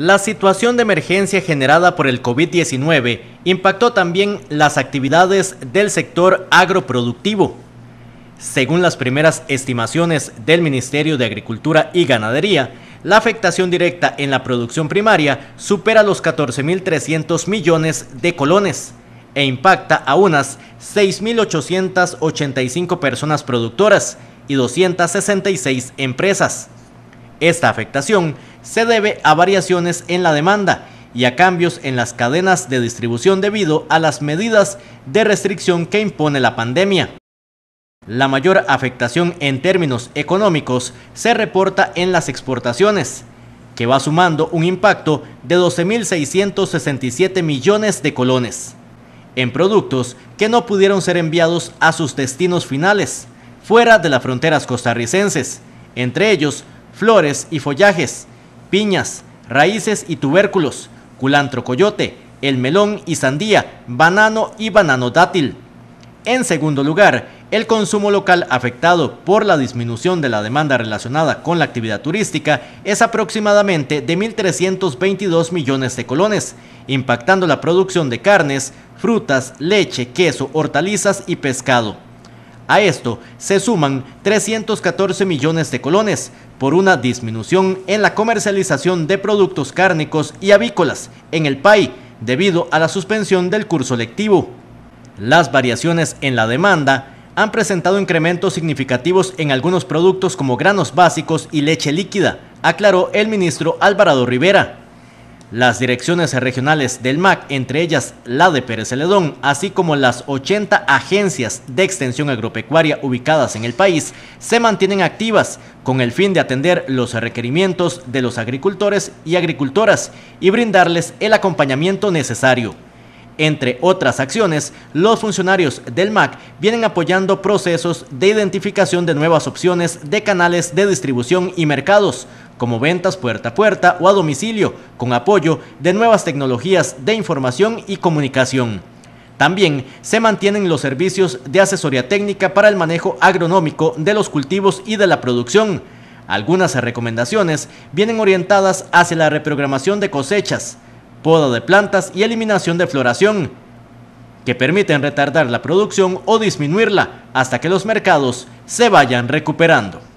La situación de emergencia generada por el COVID-19 impactó también las actividades del sector agroproductivo. Según las primeras estimaciones del Ministerio de Agricultura y Ganadería, la afectación directa en la producción primaria supera los 14.300 millones de colones e impacta a unas 6.885 personas productoras y 266 empresas. Esta afectación se debe a variaciones en la demanda y a cambios en las cadenas de distribución debido a las medidas de restricción que impone la pandemia. La mayor afectación en términos económicos se reporta en las exportaciones, que va sumando un impacto de 12.667 millones de colones, en productos que no pudieron ser enviados a sus destinos finales, fuera de las fronteras costarricenses, entre ellos flores y follajes, piñas, raíces y tubérculos, culantro coyote, el melón y sandía, banano y banano dátil. En segundo lugar, el consumo local afectado por la disminución de la demanda relacionada con la actividad turística es aproximadamente de 1.322 millones de colones, impactando la producción de carnes, frutas, leche, queso, hortalizas y pescado. A esto se suman 314 millones de colones, por una disminución en la comercialización de productos cárnicos y avícolas en el país debido a la suspensión del curso lectivo. Las variaciones en la demanda han presentado incrementos significativos en algunos productos como granos básicos y leche líquida, aclaró el ministro Alvarado Rivera. Las direcciones regionales del MAC, entre ellas la de Pérez Celedón, así como las 80 agencias de extensión agropecuaria ubicadas en el país, se mantienen activas con el fin de atender los requerimientos de los agricultores y agricultoras y brindarles el acompañamiento necesario. Entre otras acciones, los funcionarios del MAC vienen apoyando procesos de identificación de nuevas opciones de canales de distribución y mercados, como ventas puerta a puerta o a domicilio, con apoyo de nuevas tecnologías de información y comunicación. También se mantienen los servicios de asesoría técnica para el manejo agronómico de los cultivos y de la producción. Algunas recomendaciones vienen orientadas hacia la reprogramación de cosechas, poda de plantas y eliminación de floración, que permiten retardar la producción o disminuirla hasta que los mercados se vayan recuperando.